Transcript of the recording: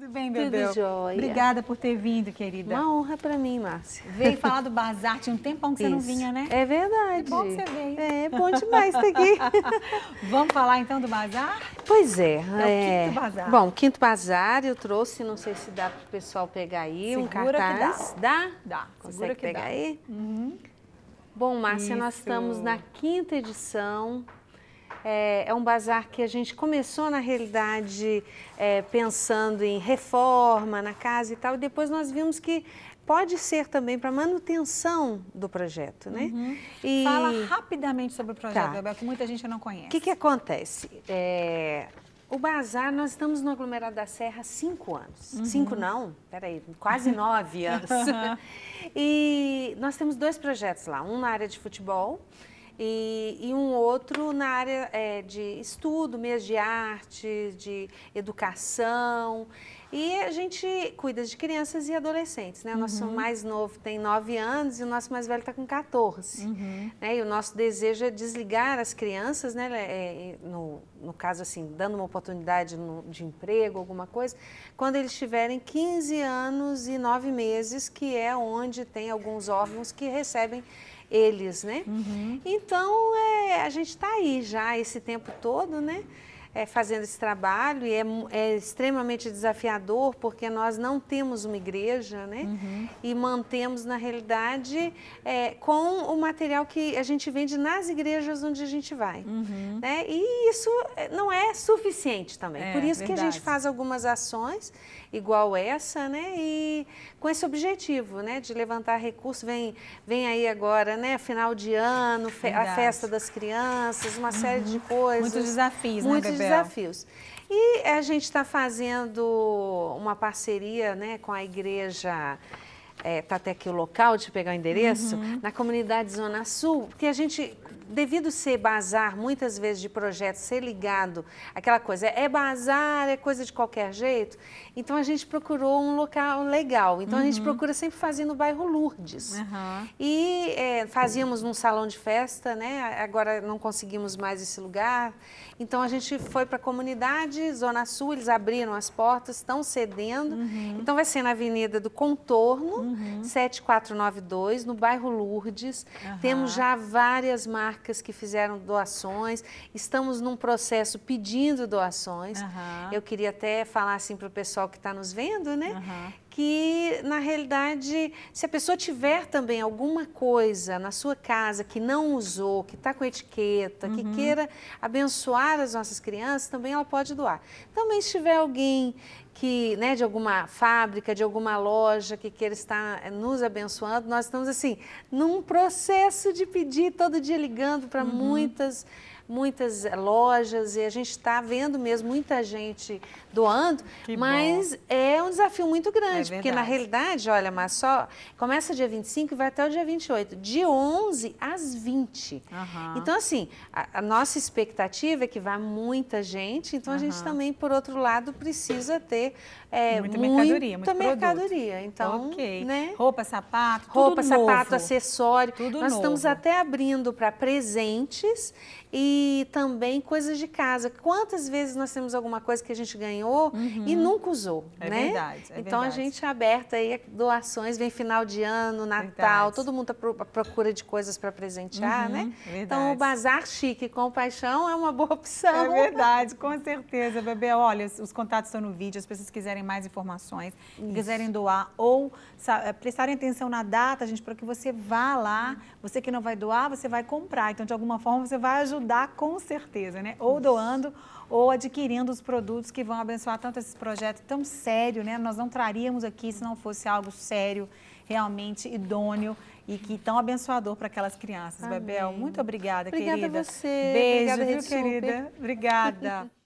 Tudo bem, meu Tudo jóia. Obrigada por ter vindo, querida. Uma honra para mim, Márcia. Veio falar do bazar, tinha um tempão que Isso. você não vinha, né? É verdade. Que é bom que você veio. É, é bom demais ter tá aqui. Vamos falar então do bazar? Pois é. É, é o quinto é. bazar. Bom, quinto bazar eu trouxe, não sei se dá para o pessoal pegar aí Segura um cartaz. Que dá. Dá? Dá. Consegue Segura que pegar dá. aí? Uhum. Bom, Márcia, Isso. nós estamos na quinta edição é, é um bazar que a gente começou, na realidade, é, pensando em reforma na casa e tal, e depois nós vimos que pode ser também para manutenção do projeto, né? Uhum. E... Fala rapidamente sobre o projeto, tá. que muita gente não conhece. O que, que acontece? É... O Bazar, nós estamos no aglomerado da Serra há cinco anos. Uhum. Cinco não, peraí, quase nove anos. e nós temos dois projetos lá, um na área de futebol e, e um outro na área é, de estudo, meias de arte, de educação. E a gente cuida de crianças e adolescentes, né? O nosso uhum. mais novo tem 9 anos e o nosso mais velho está com 14. Uhum. Né? E o nosso desejo é desligar as crianças, né? É, é, no, no caso, assim, dando uma oportunidade no, de emprego, alguma coisa, quando eles tiverem 15 anos e 9 meses, que é onde tem alguns órgãos que recebem eles, né? Uhum. Então, é, a gente está aí já esse tempo todo, né? é, fazendo esse trabalho e é, é, extremamente desafiador porque nós não temos uma igreja, né? Uhum. E mantemos, na realidade, é, com o material que a gente vende nas igrejas onde a gente vai. Uhum. Né? E isso é, não é suficiente também. É, Por isso verdade. que a gente faz algumas ações, igual essa, né? E com esse objetivo, né? De levantar recursos. Vem, vem aí agora, né? Final de ano, fe verdade. a festa das crianças, uma uhum. série de uhum. coisas. Muitos desafios, né, muitos né? desafios. E a gente está fazendo uma parceria né, com a igreja é, tá até aqui o local eu pegar o endereço, uhum. na comunidade Zona Sul, porque a gente, devido ser bazar muitas vezes de projeto, ser ligado aquela coisa, é bazar, é coisa de qualquer jeito, então a gente procurou um local legal. Então uhum. a gente uhum. procura sempre fazer no bairro Lourdes. Uhum. E é, fazíamos num salão de festa, né? Agora não conseguimos mais esse lugar. Então a gente foi para a comunidade, Zona Sul, eles abriram as portas, estão cedendo. Uhum. Então vai ser na Avenida do Contorno uhum. 7492, uhum. no bairro Lourdes. Uhum. Temos já várias marcas que fizeram doações. Estamos num processo pedindo doações. Uhum. Eu queria até falar assim para o pessoal que está nos vendo, né? que, na realidade, se a pessoa tiver também alguma coisa na sua casa que não usou, que está com etiqueta, uhum. que queira abençoar as nossas crianças, também ela pode doar. Também se tiver alguém que, né, de alguma fábrica, de alguma loja que queira estar eh, nos abençoando, nós estamos assim num processo de pedir todo dia ligando para uhum. muitas muitas eh, lojas e a gente está vendo mesmo muita gente doando, que mas bom. é um desafio muito é grande, é porque na realidade, olha, mas só começa dia 25 e vai até o dia 28, de 11 às 20. Uhum. Então, assim, a, a, nossa expectativa é que vá muita gente, então uhum. a gente também, por outro lado, precisa ter é, muita, muita mercadoria, muita mercadoria. Então, okay. né? roupa, sapato, roupa, sapato, acessório. Tudo Nós novo. estamos até abrindo para presentes e e também coisas de casa. Quantas vezes nós temos alguma coisa que a gente ganhou uhum. e nunca usou, é né? Verdade, é então verdade. a gente é aberta aí doações, vem final de ano, Natal, verdade. todo mundo está à procura de coisas para presentear, uhum, né? Então, verdade. Então o bazar chique com paixão é uma boa opção. É verdade, com certeza, Bebê. Olha, os contatos estão no vídeo, as pessoas quiserem mais informações, Isso. quiserem doar ou eh, prestarem atenção na data, gente, para que você vá lá, uhum. você que não vai doar, você vai comprar. Então, de alguma forma, você vai ajudar com certeza, né? Ou doando ou adquirindo os produtos que vão abençoar tanto esse projeto tão sério, né? Nós não traríamos aqui se não fosse algo sério, realmente idôneo e que tão abençoador para aquelas crianças. Amém. Bebel, muito obrigada, obrigada querida. Obrigada a você. Beijo, obrigada, viu, querida? Obrigada.